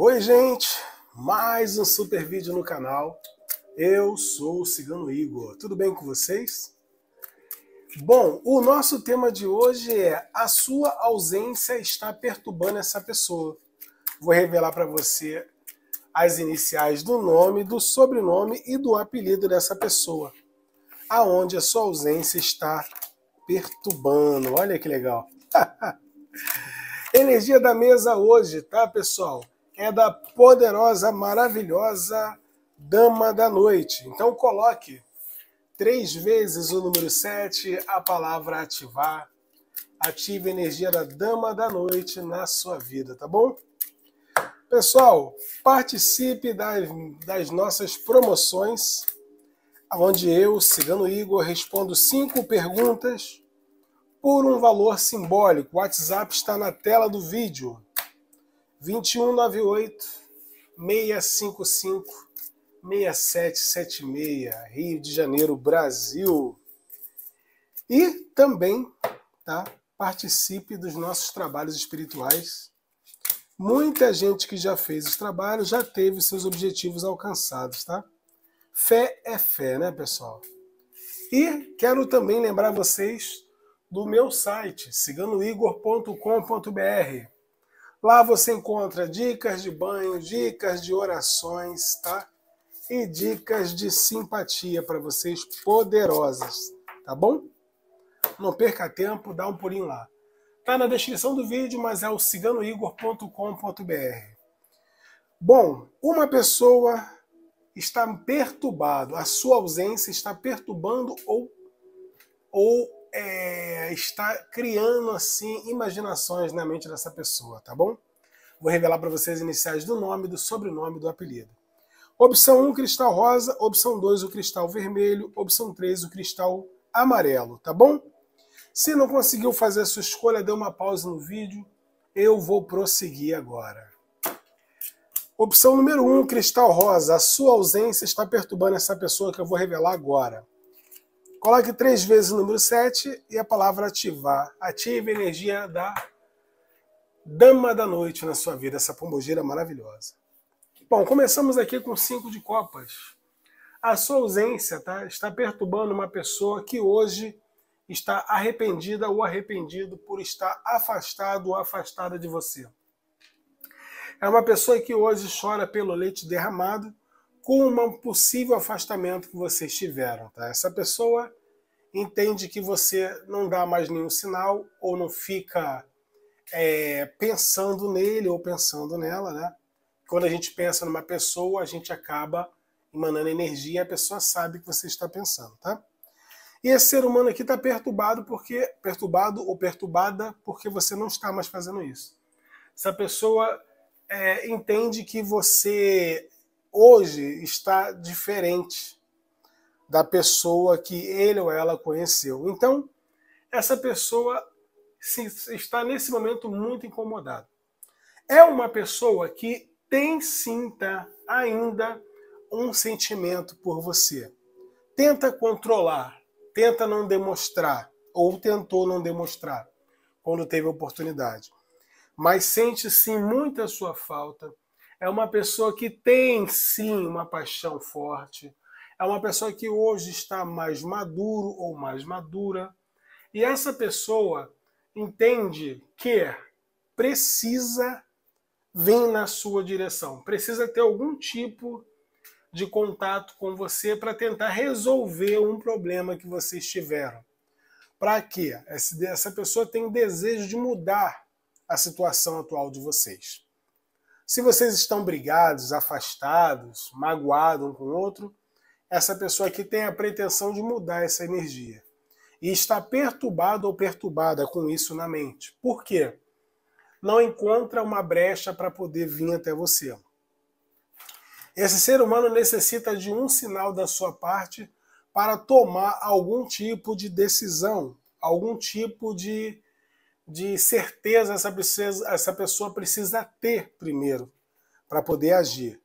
Oi, gente! Mais um super vídeo no canal. Eu sou o Cigano Igor. Tudo bem com vocês? Bom, o nosso tema de hoje é a sua ausência está perturbando essa pessoa. Vou revelar para você as iniciais do nome, do sobrenome e do apelido dessa pessoa. Aonde a sua ausência está perturbando. Olha que legal. Energia da mesa hoje, tá, pessoal? é da poderosa, maravilhosa Dama da Noite. Então coloque três vezes o número 7, a palavra ativar. Ative a energia da Dama da Noite na sua vida, tá bom? Pessoal, participe das, das nossas promoções, onde eu, Cigano Igor, respondo cinco perguntas por um valor simbólico. O WhatsApp está na tela do vídeo. 2198 655 6776, Rio de Janeiro, Brasil. E também, tá? Participe dos nossos trabalhos espirituais. Muita gente que já fez os trabalhos já teve seus objetivos alcançados, tá? Fé é fé, né, pessoal? E quero também lembrar vocês do meu site, siganoigor.com.br Lá você encontra dicas de banho, dicas de orações, tá? E dicas de simpatia para vocês poderosas, tá bom? Não perca tempo, dá um pulinho lá. Tá na descrição do vídeo, mas é o ciganoigor.com.br. Bom, uma pessoa está perturbado, a sua ausência está perturbando ou ou é, está criando assim imaginações na mente dessa pessoa, tá bom? Vou revelar para vocês as iniciais do nome, do sobrenome, do apelido. Opção 1, cristal rosa. Opção 2, o cristal vermelho. Opção 3, o cristal amarelo, tá bom? Se não conseguiu fazer a sua escolha, dê uma pausa no vídeo. Eu vou prosseguir agora. Opção número 1, um, cristal rosa. A sua ausência está perturbando essa pessoa que eu vou revelar agora. Coloque três vezes o número 7 e a palavra ativar. Ative a energia da dama da noite na sua vida, essa pombogeira maravilhosa. Bom, começamos aqui com cinco de copas. A sua ausência tá, está perturbando uma pessoa que hoje está arrependida ou arrependido por estar afastado ou afastada de você. É uma pessoa que hoje chora pelo leite derramado com um possível afastamento que vocês tiveram. Tá? Essa pessoa entende que você não dá mais nenhum sinal ou não fica é, pensando nele ou pensando nela. Né? Quando a gente pensa numa pessoa, a gente acaba emanando energia, e a pessoa sabe que você está pensando, tá? E esse ser humano aqui está perturbado porque perturbado ou perturbada porque você não está mais fazendo isso. Essa pessoa é, entende que você hoje está diferente da pessoa que ele ou ela conheceu. Então, essa pessoa está nesse momento muito incomodada. É uma pessoa que tem sinta ainda um sentimento por você. Tenta controlar, tenta não demonstrar, ou tentou não demonstrar quando teve oportunidade. Mas sente sim muita sua falta é uma pessoa que tem sim uma paixão forte, é uma pessoa que hoje está mais maduro ou mais madura, e essa pessoa entende que precisa vir na sua direção, precisa ter algum tipo de contato com você para tentar resolver um problema que vocês tiveram. Para quê? Essa pessoa tem desejo de mudar a situação atual de vocês. Se vocês estão brigados, afastados, magoados um com o outro, essa pessoa aqui tem a pretensão de mudar essa energia. E está perturbado ou perturbada com isso na mente. Por quê? Não encontra uma brecha para poder vir até você. Esse ser humano necessita de um sinal da sua parte para tomar algum tipo de decisão, algum tipo de de certeza essa, precisa, essa pessoa precisa ter primeiro para poder agir.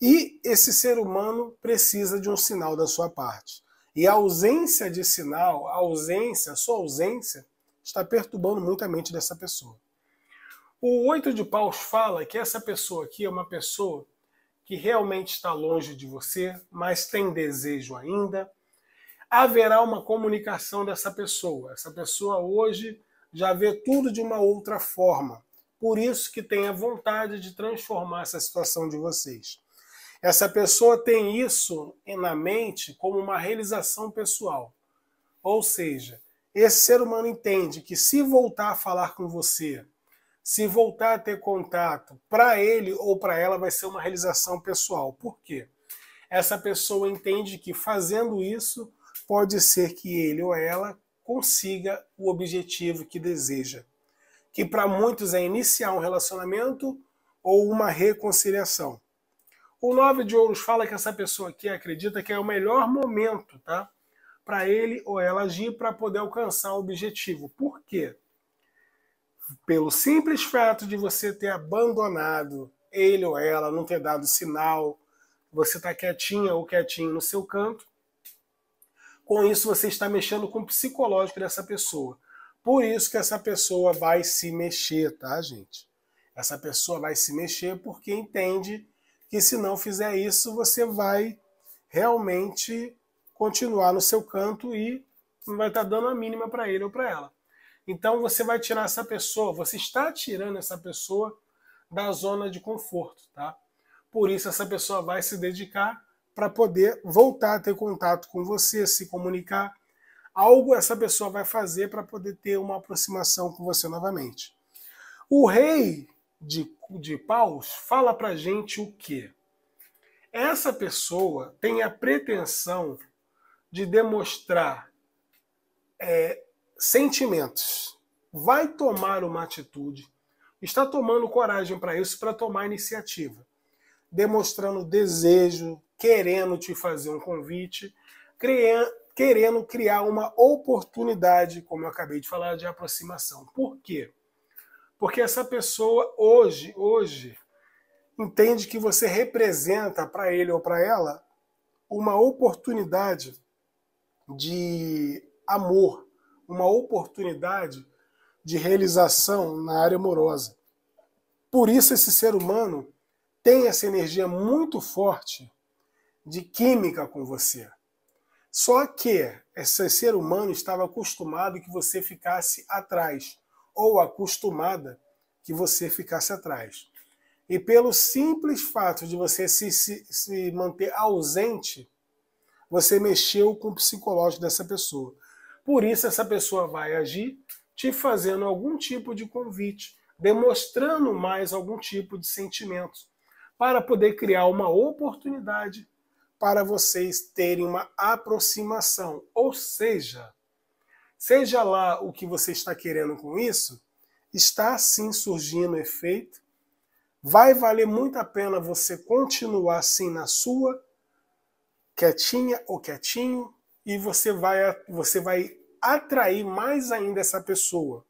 E esse ser humano precisa de um sinal da sua parte. E a ausência de sinal, a ausência, a sua ausência, está perturbando muito a mente dessa pessoa. O Oito de Paus fala que essa pessoa aqui é uma pessoa que realmente está longe de você, mas tem desejo ainda. Haverá uma comunicação dessa pessoa. Essa pessoa hoje já vê tudo de uma outra forma. Por isso que tem a vontade de transformar essa situação de vocês. Essa pessoa tem isso na mente como uma realização pessoal. Ou seja, esse ser humano entende que se voltar a falar com você, se voltar a ter contato, para ele ou para ela vai ser uma realização pessoal. Por quê? Essa pessoa entende que fazendo isso, pode ser que ele ou ela consiga o objetivo que deseja, que para muitos é iniciar um relacionamento ou uma reconciliação. O Nove de Ouros fala que essa pessoa aqui acredita que é o melhor momento, tá? Para ele ou ela agir para poder alcançar o objetivo. Por quê? Pelo simples fato de você ter abandonado ele ou ela, não ter dado sinal, você está quietinha ou quietinho no seu canto, com isso você está mexendo com o psicológico dessa pessoa. Por isso que essa pessoa vai se mexer, tá, gente? Essa pessoa vai se mexer porque entende que se não fizer isso, você vai realmente continuar no seu canto e não vai estar dando a mínima para ele ou para ela. Então você vai tirar essa pessoa, você está tirando essa pessoa da zona de conforto, tá? Por isso essa pessoa vai se dedicar para poder voltar a ter contato com você, se comunicar. Algo essa pessoa vai fazer para poder ter uma aproximação com você novamente. O rei de, de paus fala para gente o quê? Essa pessoa tem a pretensão de demonstrar é, sentimentos. Vai tomar uma atitude, está tomando coragem para isso, para tomar iniciativa, demonstrando desejo, querendo te fazer um convite, querendo criar uma oportunidade, como eu acabei de falar, de aproximação. Por quê? Porque essa pessoa hoje, hoje, entende que você representa para ele ou para ela uma oportunidade de amor, uma oportunidade de realização na área amorosa. Por isso, esse ser humano tem essa energia muito forte de química com você. Só que esse ser humano estava acostumado que você ficasse atrás, ou acostumada que você ficasse atrás. E pelo simples fato de você se, se, se manter ausente, você mexeu com o psicológico dessa pessoa. Por isso, essa pessoa vai agir te fazendo algum tipo de convite, demonstrando mais algum tipo de sentimento, para poder criar uma oportunidade para vocês terem uma aproximação. Ou seja, seja lá o que você está querendo com isso, está sim surgindo efeito. Vai valer muito a pena você continuar assim na sua, quietinha ou quietinho, e você vai, você vai atrair mais ainda essa pessoa.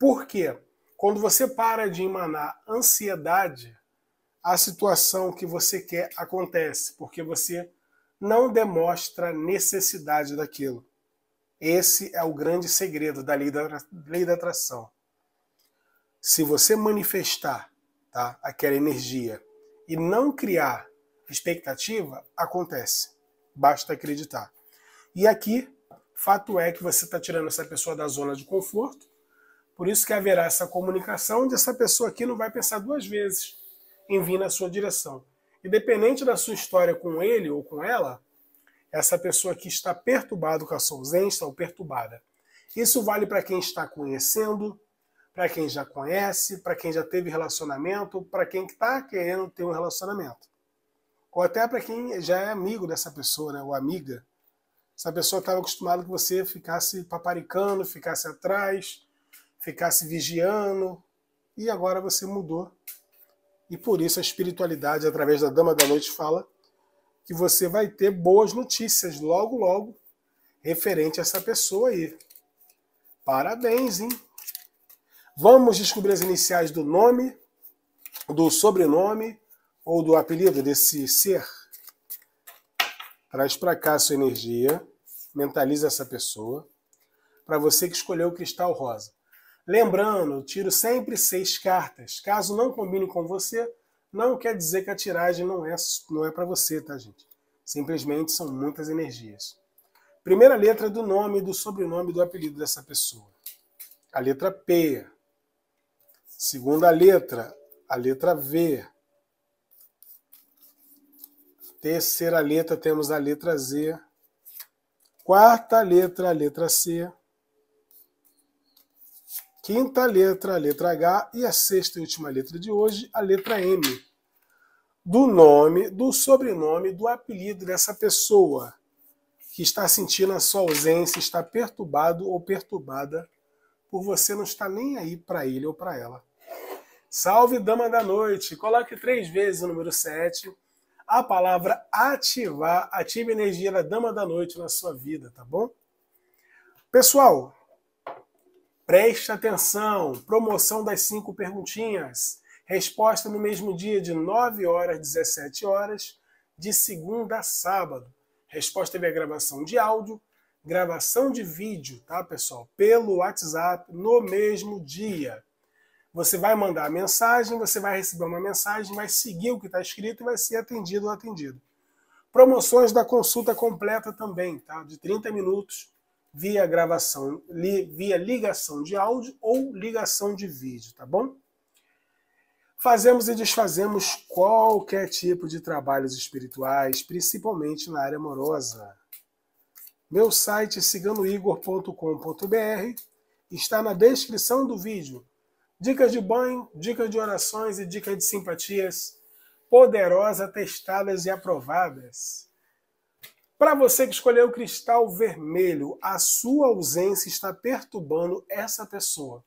Por quê? Quando você para de emanar ansiedade, a situação que você quer acontece, porque você não demonstra necessidade daquilo. Esse é o grande segredo da lei da, lei da atração. Se você manifestar tá, aquela energia e não criar expectativa, acontece. Basta acreditar. E aqui, fato é que você está tirando essa pessoa da zona de conforto, por isso que haverá essa comunicação onde essa pessoa aqui não vai pensar duas vezes em vir na sua direção. Independente da sua história com ele ou com ela, essa pessoa que está perturbada com a sua ausência ou perturbada. Isso vale para quem está conhecendo, para quem já conhece, para quem já teve relacionamento, para quem está querendo ter um relacionamento. Ou até para quem já é amigo dessa pessoa, né, ou amiga. Essa pessoa estava acostumada que você ficasse paparicando, ficasse atrás, ficasse vigiando, e agora você mudou e por isso a espiritualidade, através da Dama da Noite, fala que você vai ter boas notícias logo, logo, referente a essa pessoa aí. Parabéns, hein? Vamos descobrir as iniciais do nome, do sobrenome ou do apelido desse ser. Traz para cá a sua energia, mentaliza essa pessoa, para você que escolheu o cristal rosa. Lembrando, tiro sempre seis cartas. Caso não combine com você, não quer dizer que a tiragem não é, não é para você, tá, gente? Simplesmente são muitas energias. Primeira letra do nome, do sobrenome, do apelido dessa pessoa. A letra P. Segunda letra, a letra V. Terceira letra, temos a letra Z. Quarta letra, a letra C. Quinta letra, a letra H, e a sexta e última letra de hoje, a letra M. Do nome, do sobrenome, do apelido dessa pessoa que está sentindo a sua ausência, está perturbado ou perturbada por você não estar nem aí para ele ou para ela. Salve, dama da noite! Coloque três vezes o número 7, a palavra ativar, ative a energia da dama da noite na sua vida, tá bom? Pessoal, Preste atenção, promoção das cinco perguntinhas. Resposta no mesmo dia de 9 horas 17 horas, de segunda a sábado. Resposta via gravação de áudio, gravação de vídeo, tá, pessoal? Pelo WhatsApp no mesmo dia. Você vai mandar a mensagem, você vai receber uma mensagem, vai seguir o que está escrito e vai ser atendido ou atendido. Promoções da consulta completa também, tá? De 30 minutos via gravação, li, via ligação de áudio ou ligação de vídeo, tá bom? Fazemos e desfazemos qualquer tipo de trabalhos espirituais, principalmente na área amorosa. Meu site siganoigor.com.br está na descrição do vídeo. Dicas de banho, dicas de orações e dicas de simpatias poderosas, testadas e aprovadas. Para você que escolheu o cristal vermelho, a sua ausência está perturbando essa pessoa.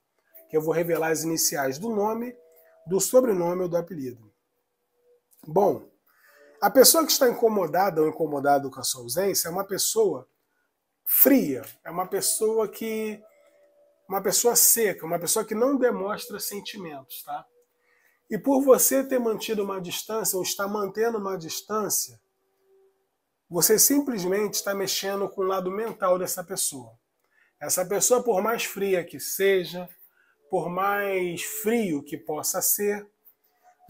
Que eu vou revelar as iniciais do nome, do sobrenome ou do apelido. Bom, a pessoa que está incomodada ou incomodado com a sua ausência é uma pessoa fria, é uma pessoa que uma pessoa seca, uma pessoa que não demonstra sentimentos, tá? E por você ter mantido uma distância ou estar mantendo uma distância, você simplesmente está mexendo com o lado mental dessa pessoa. Essa pessoa, por mais fria que seja, por mais frio que possa ser,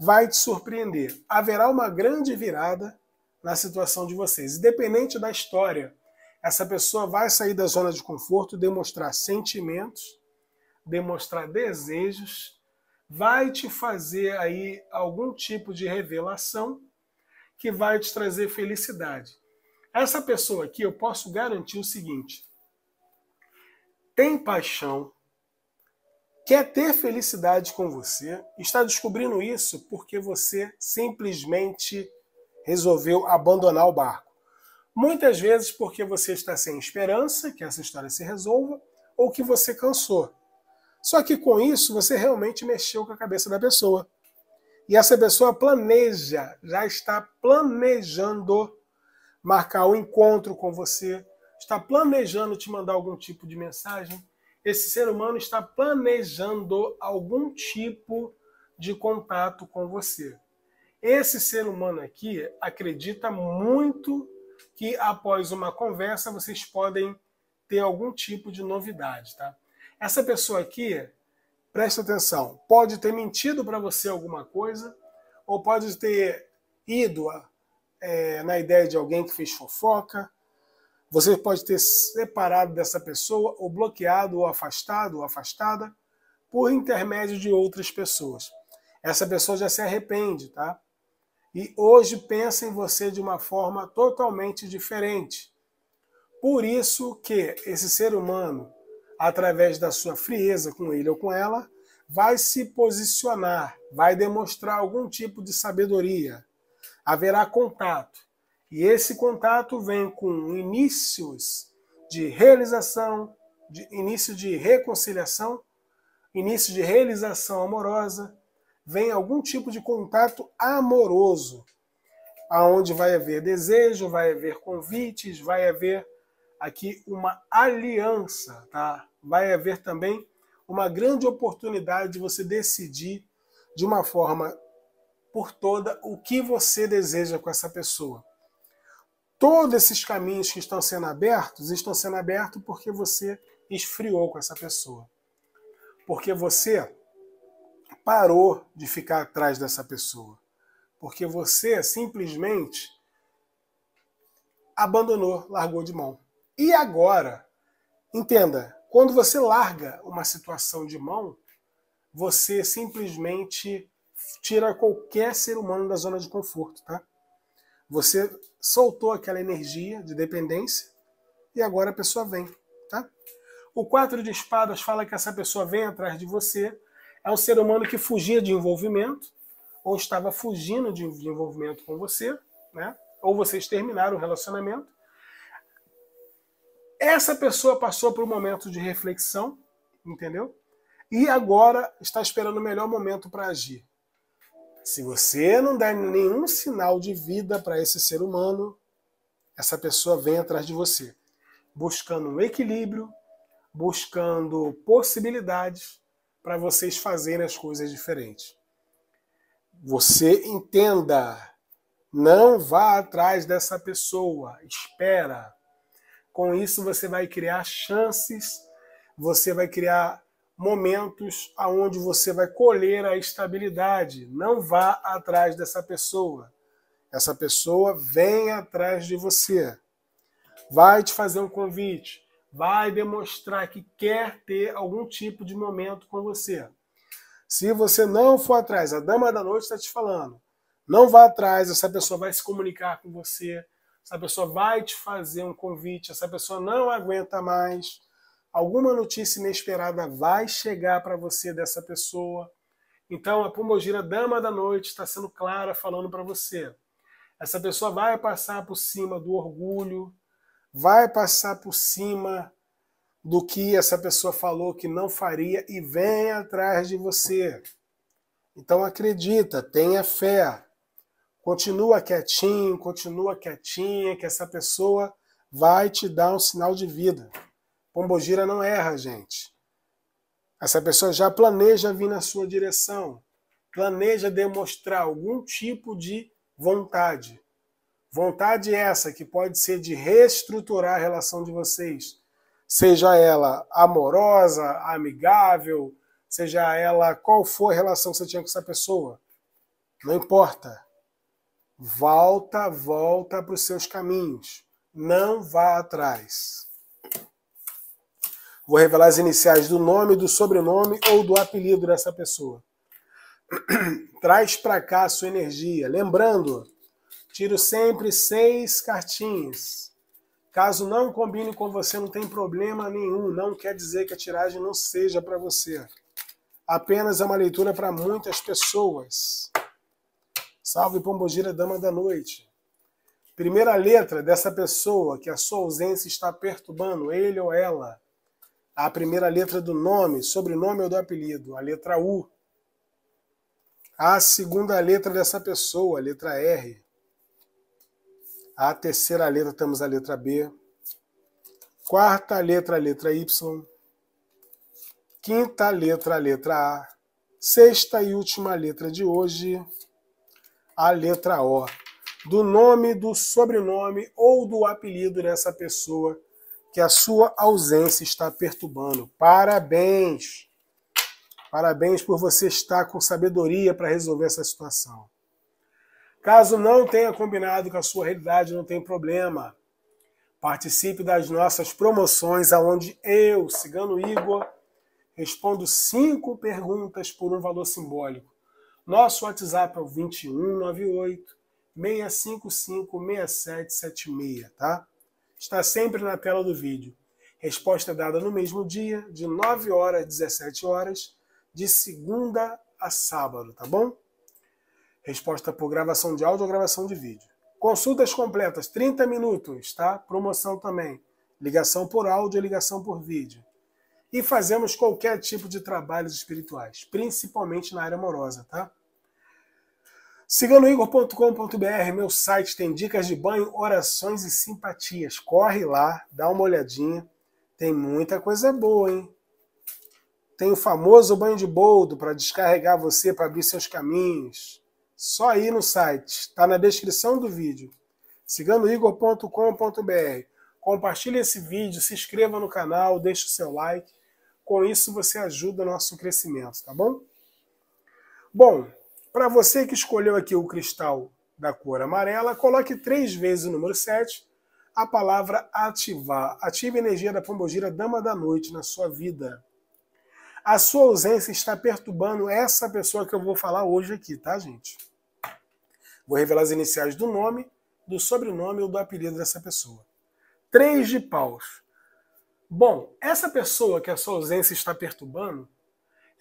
vai te surpreender. Haverá uma grande virada na situação de vocês. Independente da história, essa pessoa vai sair da zona de conforto, demonstrar sentimentos, demonstrar desejos, vai te fazer aí algum tipo de revelação que vai te trazer felicidade. Essa pessoa aqui, eu posso garantir o seguinte: tem paixão, quer ter felicidade com você, está descobrindo isso porque você simplesmente resolveu abandonar o barco. Muitas vezes porque você está sem esperança que essa história se resolva ou que você cansou. Só que com isso você realmente mexeu com a cabeça da pessoa. E essa pessoa planeja, já está planejando marcar o um encontro com você, está planejando te mandar algum tipo de mensagem, esse ser humano está planejando algum tipo de contato com você. Esse ser humano aqui acredita muito que após uma conversa vocês podem ter algum tipo de novidade, tá? Essa pessoa aqui, presta atenção, pode ter mentido para você alguma coisa ou pode ter ido a é, na ideia de alguém que fez fofoca. Você pode ter separado dessa pessoa, ou bloqueado, ou afastado, ou afastada, por intermédio de outras pessoas. Essa pessoa já se arrepende, tá? E hoje pensa em você de uma forma totalmente diferente. Por isso que esse ser humano, através da sua frieza com ele ou com ela, vai se posicionar, vai demonstrar algum tipo de sabedoria, haverá contato. E esse contato vem com inícios de realização, de início de reconciliação, início de realização amorosa, vem algum tipo de contato amoroso, aonde vai haver desejo, vai haver convites, vai haver aqui uma aliança, tá? Vai haver também uma grande oportunidade de você decidir de uma forma por toda o que você deseja com essa pessoa. Todos esses caminhos que estão sendo abertos estão sendo abertos porque você esfriou com essa pessoa. Porque você parou de ficar atrás dessa pessoa. Porque você simplesmente abandonou, largou de mão. E agora, entenda, quando você larga uma situação de mão, você simplesmente tira qualquer ser humano da zona de conforto, tá? Você soltou aquela energia de dependência e agora a pessoa vem, tá? O quatro de espadas fala que essa pessoa vem atrás de você, é um ser humano que fugia de envolvimento ou estava fugindo de envolvimento com você, né? Ou vocês terminaram o relacionamento. Essa pessoa passou por um momento de reflexão, entendeu? E agora está esperando o melhor momento para agir. Se você não der nenhum sinal de vida para esse ser humano, essa pessoa vem atrás de você, buscando um equilíbrio, buscando possibilidades para vocês fazerem as coisas diferentes. Você entenda, não vá atrás dessa pessoa, espera. Com isso você vai criar chances, você vai criar momentos aonde você vai colher a estabilidade. Não vá atrás dessa pessoa. Essa pessoa vem atrás de você. Vai te fazer um convite, vai demonstrar que quer ter algum tipo de momento com você. Se você não for atrás, a dama da noite está te falando. Não vá atrás, essa pessoa vai se comunicar com você, essa pessoa vai te fazer um convite, essa pessoa não aguenta mais alguma notícia inesperada vai chegar para você dessa pessoa. Então, a Pombogira Dama da Noite está sendo clara falando para você. Essa pessoa vai passar por cima do orgulho, vai passar por cima do que essa pessoa falou que não faria e vem atrás de você. Então acredita, tenha fé. Continua quietinho, continua quietinha, que essa pessoa vai te dar um sinal de vida. Pombogira não erra, gente. Essa pessoa já planeja vir na sua direção, planeja demonstrar algum tipo de vontade. Vontade é essa que pode ser de reestruturar a relação de vocês, seja ela amorosa, amigável, seja ela qual for a relação que você tinha com essa pessoa. Não importa. Volta, volta para os seus caminhos. Não vá atrás. Vou revelar as iniciais do nome, do sobrenome ou do apelido dessa pessoa. Traz para cá a sua energia. Lembrando, tiro sempre seis cartinhas. Caso não combine com você, não tem problema nenhum. Não quer dizer que a tiragem não seja para você. Apenas é uma leitura para muitas pessoas. Salve Pombogira, dama da noite. Primeira letra dessa pessoa que a sua ausência está perturbando, ele ou ela a primeira letra do nome, sobrenome ou do apelido, a letra U. A segunda letra dessa pessoa, a letra R. A terceira letra, temos a letra B. Quarta letra, a letra Y. Quinta letra, a letra A. Sexta e última letra de hoje, a letra O. Do nome, do sobrenome ou do apelido dessa pessoa que a sua ausência está perturbando. Parabéns! Parabéns por você estar com sabedoria para resolver essa situação. Caso não tenha combinado com a sua realidade, não tem problema. Participe das nossas promoções, aonde eu, Cigano Igor, respondo cinco perguntas por um valor simbólico. Nosso WhatsApp é o 2198 655 6776, tá? está sempre na tela do vídeo. Resposta dada no mesmo dia, de 9 horas a 17 horas, de segunda a sábado, tá bom? Resposta por gravação de áudio ou gravação de vídeo. Consultas completas, 30 minutos, tá? Promoção também. Ligação por áudio e ligação por vídeo. E fazemos qualquer tipo de trabalhos espirituais, principalmente na área amorosa, tá? Ciganoigor.com.br, meu site tem dicas de banho, orações e simpatias. Corre lá, dá uma olhadinha. Tem muita coisa boa, hein? Tem o famoso banho de boldo para descarregar você, para abrir seus caminhos. Só aí no site, está na descrição do vídeo. ciganoigor.com.br. Compartilhe esse vídeo, se inscreva no canal, deixe o seu like. Com isso você ajuda o nosso crescimento, tá bom? Bom, para você que escolheu aqui o cristal da cor amarela, coloque três vezes o número 7, a palavra ativar. Ative a energia da Pombogira Dama da Noite na sua vida. A sua ausência está perturbando essa pessoa que eu vou falar hoje aqui, tá, gente? Vou revelar as iniciais do nome, do sobrenome ou do apelido dessa pessoa. Três de paus. Bom, essa pessoa que a sua ausência está perturbando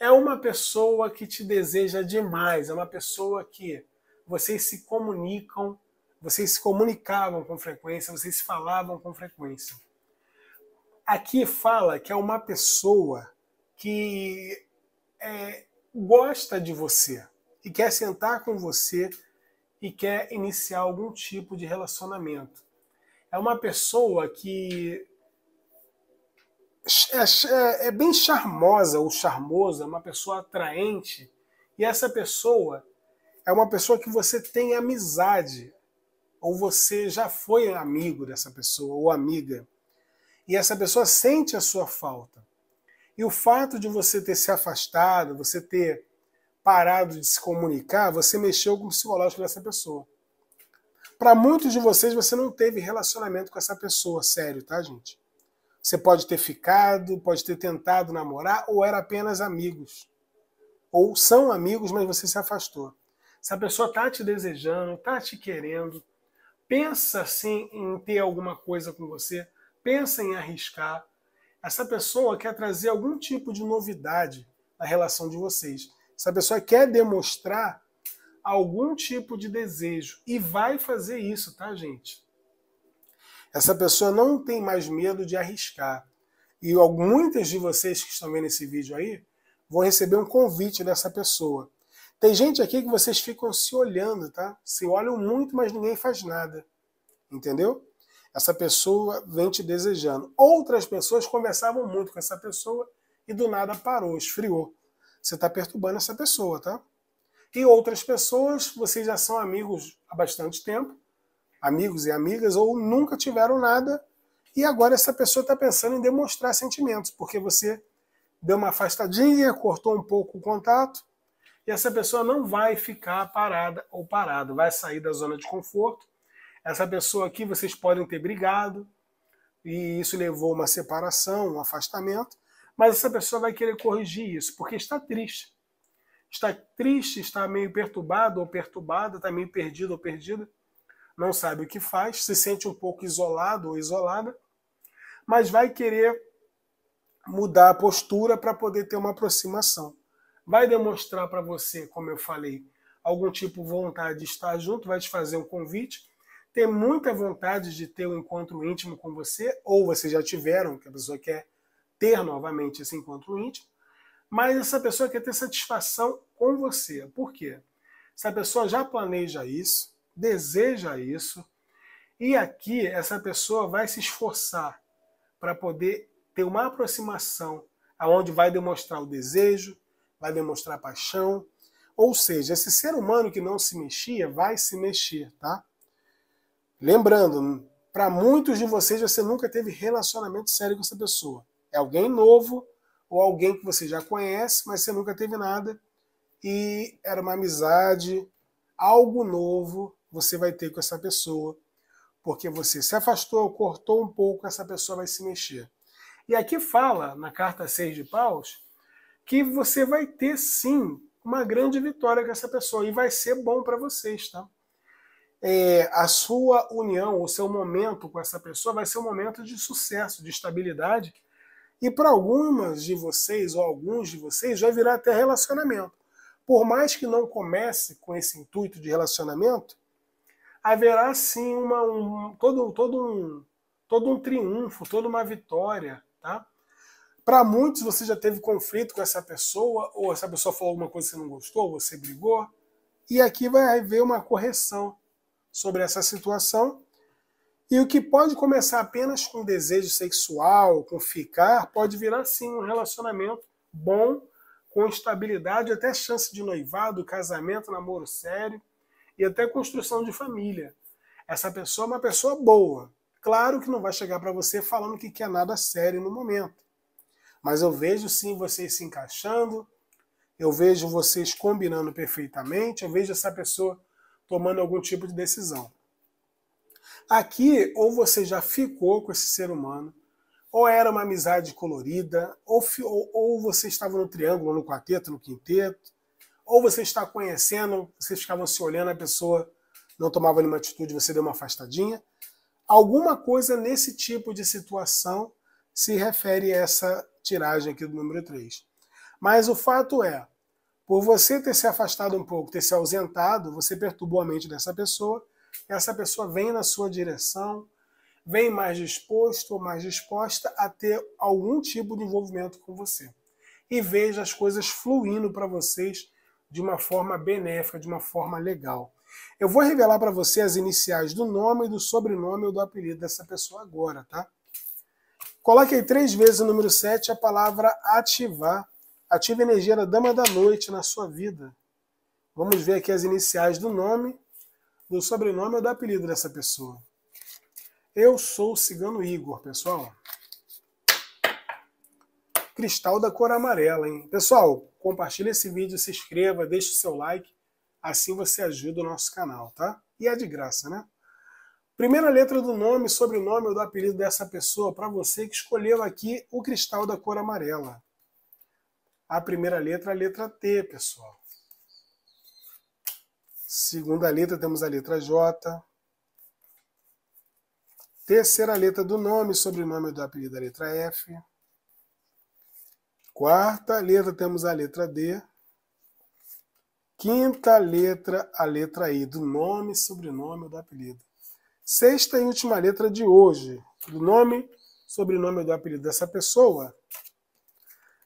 é uma pessoa que te deseja demais, é uma pessoa que vocês se comunicam, vocês se comunicavam com frequência, vocês se falavam com frequência. Aqui fala que é uma pessoa que é, gosta de você e quer sentar com você e quer iniciar algum tipo de relacionamento. É uma pessoa que é, é, é, bem charmosa ou charmosa, é uma pessoa atraente, e essa pessoa é uma pessoa que você tem amizade, ou você já foi amigo dessa pessoa ou amiga, e essa pessoa sente a sua falta. E o fato de você ter se afastado, você ter parado de se comunicar, você mexeu com o psicológico dessa pessoa. Para muitos de vocês, você não teve relacionamento com essa pessoa, sério, tá, gente? Você pode ter ficado, pode ter tentado namorar, ou era apenas amigos. Ou são amigos, mas você se afastou. Se a pessoa está te desejando, está te querendo, pensa sim em ter alguma coisa com você, pensa em arriscar. Essa pessoa quer trazer algum tipo de novidade na relação de vocês. Essa pessoa quer demonstrar algum tipo de desejo e vai fazer isso, tá, gente? Essa pessoa não tem mais medo de arriscar. E muitas de vocês que estão vendo esse vídeo aí vão receber um convite dessa pessoa. Tem gente aqui que vocês ficam se olhando, tá? Se olham muito, mas ninguém faz nada. Entendeu? Essa pessoa vem te desejando. Outras pessoas conversavam muito com essa pessoa e do nada parou, esfriou. Você está perturbando essa pessoa, tá? E outras pessoas, vocês já são amigos há bastante tempo, amigos e amigas, ou nunca tiveram nada, e agora essa pessoa está pensando em demonstrar sentimentos, porque você deu uma afastadinha, cortou um pouco o contato, e essa pessoa não vai ficar parada ou parado, vai sair da zona de conforto. Essa pessoa aqui, vocês podem ter brigado, e isso levou uma separação, um afastamento, mas essa pessoa vai querer corrigir isso, porque está triste. Está triste, está meio perturbado ou perturbada, está meio perdido ou perdida não sabe o que faz, se sente um pouco isolado ou isolada, mas vai querer mudar a postura para poder ter uma aproximação. Vai demonstrar para você, como eu falei, algum tipo de vontade de estar junto, vai te fazer um convite, ter muita vontade de ter um encontro íntimo com você, ou vocês já tiveram, que a pessoa quer ter novamente esse encontro íntimo, mas essa pessoa quer ter satisfação com você. Por quê? Se a pessoa já planeja isso, deseja isso, e aqui essa pessoa vai se esforçar para poder ter uma aproximação aonde vai demonstrar o desejo, vai demonstrar paixão, ou seja, esse ser humano que não se mexia vai se mexer, tá? Lembrando, para muitos de vocês você nunca teve relacionamento sério com essa pessoa. É alguém novo ou alguém que você já conhece, mas você nunca teve nada e era uma amizade, algo novo você vai ter com essa pessoa, porque você se afastou, cortou um pouco, essa pessoa vai se mexer. E aqui fala, na carta 6 de Paus, que você vai ter sim uma grande vitória com essa pessoa e vai ser bom para vocês, tá? É, a sua união, o seu momento com essa pessoa vai ser um momento de sucesso, de estabilidade. E para algumas de vocês, ou alguns de vocês, já virá até relacionamento. Por mais que não comece com esse intuito de relacionamento, haverá sim uma, um, todo, todo, um, todo um triunfo, toda uma vitória. Tá? Para muitos, você já teve conflito com essa pessoa, ou essa pessoa falou alguma coisa que você não gostou, você brigou, e aqui vai haver uma correção sobre essa situação. E o que pode começar apenas com desejo sexual, com ficar, pode virar sim um relacionamento bom, com estabilidade, até chance de noivado, casamento, namoro sério e até construção de família. Essa pessoa é uma pessoa boa. Claro que não vai chegar para você falando que quer nada sério no momento. Mas eu vejo sim vocês se encaixando, eu vejo vocês combinando perfeitamente, eu vejo essa pessoa tomando algum tipo de decisão. Aqui, ou você já ficou com esse ser humano, ou era uma amizade colorida, ou, ou, ou você estava no triângulo, no quarteto, no quinteto, ou você está conhecendo, vocês ficavam se olhando, a pessoa não tomava nenhuma atitude, você deu uma afastadinha. Alguma coisa nesse tipo de situação se refere a essa tiragem aqui do número 3. Mas o fato é, por você ter se afastado um pouco, ter se ausentado, você perturbou a mente dessa pessoa, essa pessoa vem na sua direção, vem mais disposto ou mais disposta a ter algum tipo de envolvimento com você. E veja as coisas fluindo para vocês de uma forma benéfica, de uma forma legal. Eu vou revelar para você as iniciais do nome, do sobrenome ou do apelido dessa pessoa agora, tá? Coloquei três vezes o número 7, a palavra ativar. Ative a energia da dama da noite na sua vida. Vamos ver aqui as iniciais do nome, do sobrenome ou do apelido dessa pessoa. Eu sou o Cigano Igor, pessoal cristal da cor amarela, hein? Pessoal, compartilhe esse vídeo, se inscreva, deixe o seu like, assim você ajuda o nosso canal, tá? E é de graça, né? Primeira letra do nome, sobrenome ou do apelido dessa pessoa, para você que escolheu aqui o cristal da cor amarela. A primeira letra, a letra T, pessoal. Segunda letra, temos a letra J. Terceira letra do nome, sobrenome ou do apelido, a letra F. Quarta letra temos a letra D. Quinta letra, a letra I, do nome, sobrenome ou do apelido. Sexta e última letra de hoje, do nome, sobrenome ou do apelido dessa pessoa.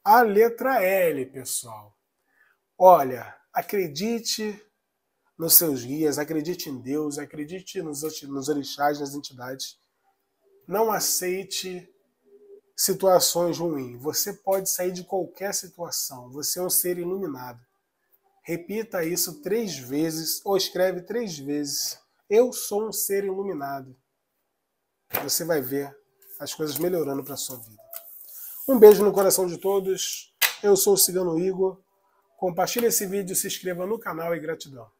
A letra L, pessoal. Olha, acredite nos seus guias, acredite em Deus, acredite nos, nos orixás, nas entidades. Não aceite situações ruins. Você pode sair de qualquer situação. Você é um ser iluminado. Repita isso três vezes ou escreve três vezes. Eu sou um ser iluminado. Você vai ver as coisas melhorando para sua vida. Um beijo no coração de todos. Eu sou o Cigano Igor. Compartilhe esse vídeo, se inscreva no canal e gratidão.